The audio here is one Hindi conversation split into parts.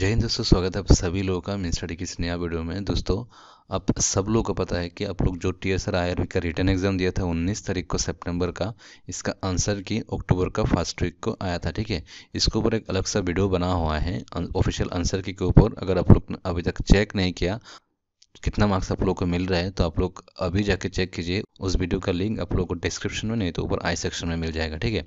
जय हिंद दोस्तों स्वागत है आप सभी लोगों का मिन स्टडी की नया वीडियो में दोस्तों आप सब लोगों को पता है कि आप लोग जो टी एस आर का रिटर्न एग्जाम दिया था 19 तारीख को सितंबर का इसका आंसर की अक्टूबर का फर्स्ट वीक को आया था ठीक है इसके ऊपर एक अलग सा वीडियो बना हुआ है ऑफिशियल अं- आंसर के ऊपर अगर आप लोग अभी तक चेक नहीं किया कितना मार्क्स आप लोग को मिल रहा है तो आप लोग अभी जाके चेक कीजिए उस वीडियो का लिंक आप लोग को डिस्क्रिप्शन में नहीं तो ऊपर आई सेक्शन में मिल जाएगा ठीक है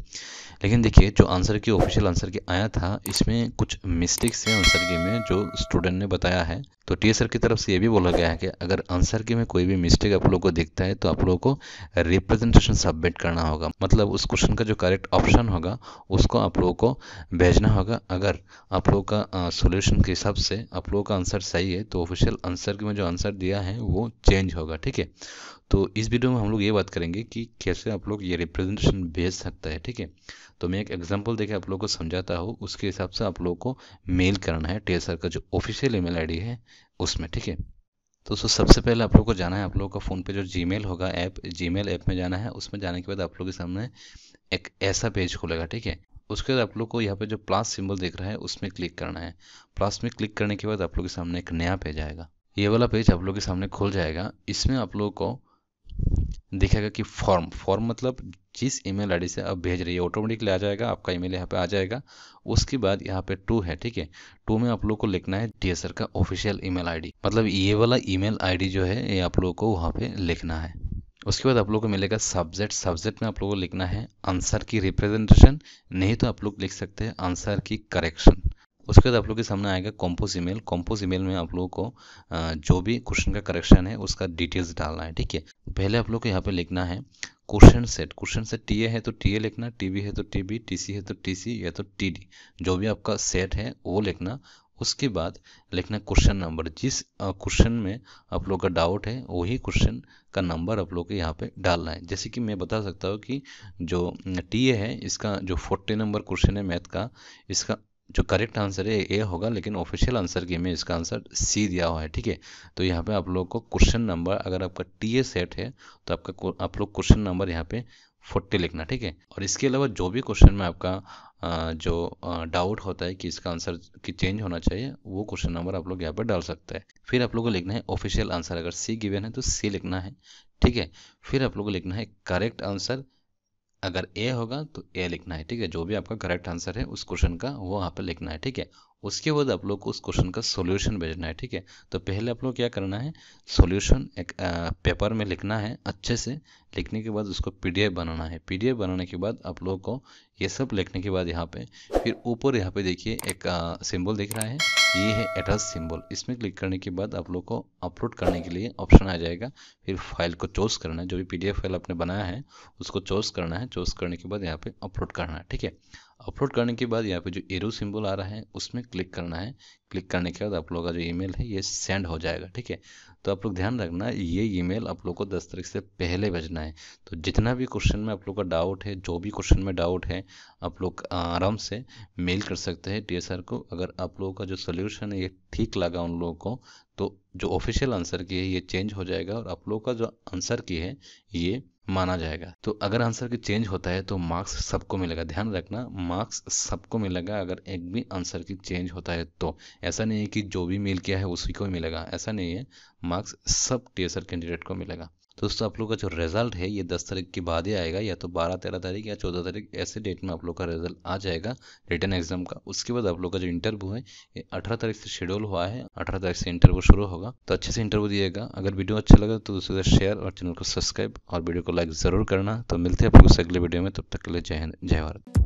लेकिन देखिए जो आंसर की ऑफिशियल आंसर की आया था इसमें कुछ मिस्टेक्स है आंसर की में जो स्टूडेंट ने बताया है तो टी सर की तरफ से ये भी बोला गया है कि अगर आंसर की में कोई भी मिस्टेक आप लोगों को दिखता है तो आप लोगों को रिप्रेजेंटेशन सबमिट करना होगा मतलब उस क्वेश्चन का जो करेक्ट ऑप्शन होगा उसको आप लोगों को भेजना होगा अगर आप लोगों का सोल्यूशन के हिसाब से आप लोगों का आंसर सही है तो ऑफिशियल आंसर की में जो आंसर दिया है वो चेंज होगा ठीक है तो इस वीडियो में हम लोग ये बात करेंगे कि कैसे आप लोग ये रिप्रेजेंटेशन भेज सकता है ठीक है तो मैं एक एग्जांपल देके आप लोगों को समझाता हूँ उसके हिसाब से आप लोगों को मेल करना है टेसर का जो ऑफिशियल ईमेल आईडी है उसमें ठीक है तो सो सबसे पहले आप लोग को जाना है आप लोगों का फ़ोन पे जो जीमेल होगा ऐप जी ऐप में जाना है उसमें जाने के बाद आप लोग के सामने एक ऐसा पेज खुलेगा ठीक है उसके बाद आप लोग को यहाँ पे जो प्लस सिंबल देख रहा है उसमें क्लिक करना है प्लस में क्लिक करने के बाद आप लोग के सामने एक नया पेज आएगा ये वाला पेज आप लोग के सामने खुल जाएगा इसमें आप लोग को दिखेगा कि फॉर्म फॉर्म मतलब जिस ईमेल आईडी से आप भेज रही है ऑटोमेटिकली आ जाएगा आपका ईमेल यहाँ पे आ जाएगा उसके बाद यहाँ पे टू है ठीक है टू में आप लोग को लिखना है डी का ऑफिशियल ईमेल आईडी मतलब ये वाला ईमेल आईडी जो है ये आप लोगों को वहाँ पे लिखना है उसके बाद आप लोग को मिलेगा सब्जेक्ट सब्जेक्ट में आप लोगों को लिखना है आंसर की रिप्रेजेंटेशन नहीं तो आप लोग लिख सकते हैं आंसर की करेक्शन उसके बाद आप लोग के सामने आएगा कॉम्पोज ईमेल कॉम्पोज ईमेल में आप लोगों को जो भी क्वेश्चन का करेक्शन है उसका डिटेल्स डालना है ठीक है पहले आप लोग को यहाँ पे लिखना है question set question set T है तो टी लिखना टी है तो टी बी टी है तो टी या तो टी जो भी आपका सेट है वो लिखना उसके बाद लिखना क्वेश्चन नंबर जिस क्वेश्चन में आप लोग का डाउट है वही क्वेश्चन का नंबर आप लोग को यहाँ पे डालना है जैसे कि मैं बता सकता हूँ कि जो टी है इसका जो फोर्टी नंबर क्वेश्चन है मैथ का इसका जो करेक्ट आंसर है ए होगा लेकिन ऑफिशियल आंसर के में इसका आंसर सी दिया हुआ है ठीक है तो यहाँ पे आप लोग को क्वेश्चन नंबर अगर आपका टी ए सेट है तो आपका आप लोग क्वेश्चन नंबर यहाँ पे फोर्टी लिखना ठीक है और इसके अलावा जो भी क्वेश्चन में आपका जो डाउट होता है कि इसका आंसर की चेंज होना चाहिए वो क्वेश्चन नंबर आप लोग यहाँ पर डाल सकते हैं फिर आप लोग को लिखना है ऑफिशियल आंसर अगर सी गिवेन है तो सी लिखना है ठीक है फिर आप लोग को लिखना है करेक्ट आंसर अगर ए होगा तो ए लिखना है ठीक है जो भी आपका करेक्ट आंसर है उस क्वेश्चन का वो वहाँ पर लिखना है ठीक है उसके बाद आप लोग को उस क्वेश्चन का सोल्यूशन भेजना है ठीक है तो पहले आप लोग क्या करना है सोल्यूशन एक आ, पेपर में लिखना है अच्छे से लिखने के बाद उसको पीडीएफ बनाना है पीडीएफ बनाने के बाद आप लोग को ये सब लिखने के बाद यहाँ पे फिर ऊपर यहाँ पे देखिए एक सिंबल दिख रहा है ये है एटस सिंबल इसमें क्लिक करने के बाद आप लोग को अपलोड करने के लिए ऑप्शन आ जाएगा फिर फाइल को चोज करना है जो भी पीडीएफ फाइल आपने बनाया है उसको चोज़ करना है चूज़ करने के बाद यहाँ पे अपलोड करना है ठीक है अपलोड करने के बाद यहाँ पे जो एरो सिंबल आ रहा है उसमें क्लिक करना है क्लिक करने के बाद आप लोग का जो ईमेल है ये सेंड हो जाएगा ठीक है तो आप लोग ध्यान रखना ये ईमेल आप लोग को दस तारीख से पहले भेजना है तो जितना भी क्वेश्चन में आप लोग का डाउट है जो भी क्वेश्चन में डाउट है आप लोग आराम से मेल कर सकते हैं टी को अगर आप लोगों का जो सोल्यूशन है ये ठीक लगा उन लोगों को तो जो ऑफिशियल आंसर की है ये चेंज हो जाएगा और आप लोगों का जो आंसर की है ये माना जाएगा तो अगर आंसर की चेंज होता है तो मार्क्स सबको मिलेगा ध्यान रखना मार्क्स सबको मिलेगा अगर एक भी आंसर की चेंज होता है तो ऐसा नहीं है कि जो भी मेल किया है उसी को मिलेगा ऐसा नहीं है मार्क्स सब टीएसआर कैंडिडेट को मिलेगा दोस्तों आप लोग का जो रिज़ल्ट है ये दस तारीख के बाद ही आएगा या तो बारह तेरह तारीख या चौदह तारीख ऐसे डेट में आप लोग का रिज़ल्ट आ जाएगा रिटर्न एग्जाम का उसके बाद आप लोग का जो इंटरव्यू है ये अठारह तारीख से शेड्यूल हुआ है अठारह तारीख से इंटरव्यू शुरू होगा तो अच्छे से इंटरव्यू दिएगा अगर वीडियो अच्छा लगा तो दोस्तों शेयर और चैनल को सब्सक्राइब और वीडियो को लाइक ज़रूर करना तो मिलते हैं आप लोग अगले वीडियो में तब तक के लिए जय हिंद जय भारत